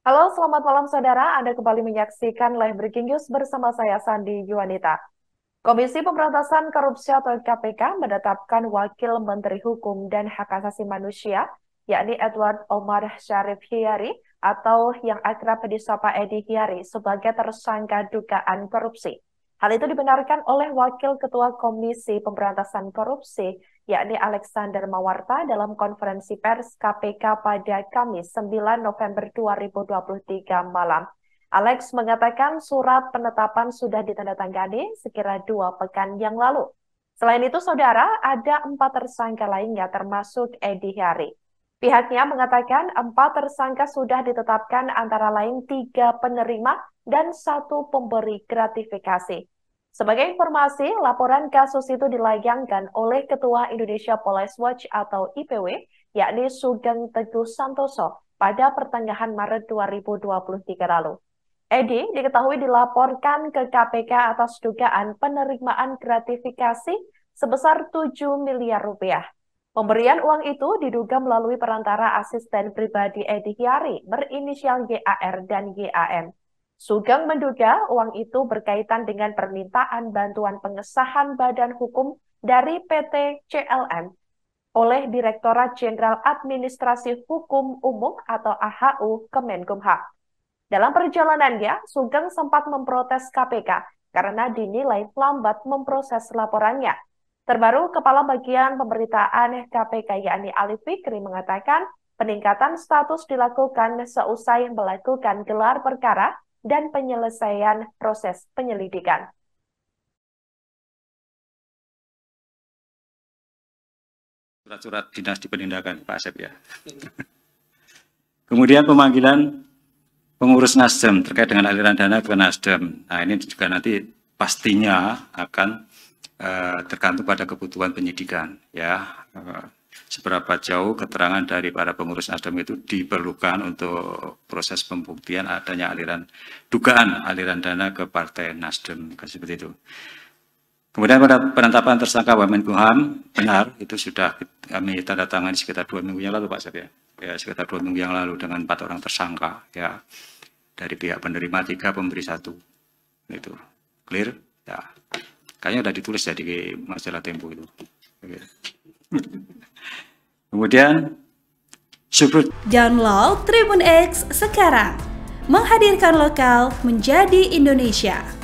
Halo, selamat malam saudara. Anda kembali menyaksikan live breaking news bersama saya Sandi Yuwanita. Komisi Pemberantasan Korupsi atau KPK menetapkan Wakil Menteri Hukum dan Hak Asasi Manusia, yakni Edward Omar Syarif Hiyari atau yang akrab disapa Edi Hiyari sebagai tersangka dugaan korupsi. Hal itu dibenarkan oleh Wakil Ketua Komisi Pemberantasan Korupsi yakni Alexander Mawarta dalam konferensi pers KPK pada Kamis 9 November 2023 malam. Alex mengatakan surat penetapan sudah ditandatangani sekira dua pekan yang lalu. Selain itu, saudara, ada empat tersangka lainnya termasuk Edi Hari. Pihaknya mengatakan empat tersangka sudah ditetapkan antara lain tiga penerima dan satu pemberi gratifikasi. Sebagai informasi, laporan kasus itu dilayangkan oleh Ketua Indonesia Police Watch atau IPW, yakni Sugeng Teguh Santoso, pada pertengahan Maret 2023 lalu. Edi diketahui dilaporkan ke KPK atas dugaan penerimaan gratifikasi sebesar 7 miliar rupiah. Pemberian uang itu diduga melalui perantara asisten pribadi Edi Hiari berinisial G.A.R dan YAM. Sugeng menduga uang itu berkaitan dengan permintaan bantuan pengesahan badan hukum dari PT CLM oleh Direktorat Jenderal Administrasi Hukum Umum atau AHU Kemenkumham. Dalam perjalanannya, Sugeng sempat memprotes KPK karena dinilai lambat memproses laporannya. Terbaru, Kepala Bagian Pemberitaan KPK yakni Ali Fikri mengatakan peningkatan status dilakukan seusai melakukan gelar perkara dan penyelesaian proses penyelidikan. Surat-surat dinas dipenindakan, Pak Asep ya. Kemudian pemanggilan pengurus Nasdem terkait dengan aliran dana ke Nasdem. Nah ini juga nanti pastinya akan uh, tergantung pada kebutuhan penyidikan ya. Uh, seberapa jauh keterangan dari para pengurus Nasdem itu diperlukan untuk proses pembuktian adanya aliran dugaan aliran dana ke Partai Nasdem seperti itu. Kemudian pada penetapan tersangka Kuham, benar itu sudah kami tanda tangan sekitar dua minggu yang lalu Pak Sep ya. ya sekitar dua minggu yang lalu dengan empat orang tersangka ya dari pihak penerima tiga pemberi satu itu clear ya kayaknya sudah ditulis ya di majalah Tempo itu. Okay. Kemudian subscribe. Download Tribun X sekarang. Menghadirkan lokal menjadi Indonesia.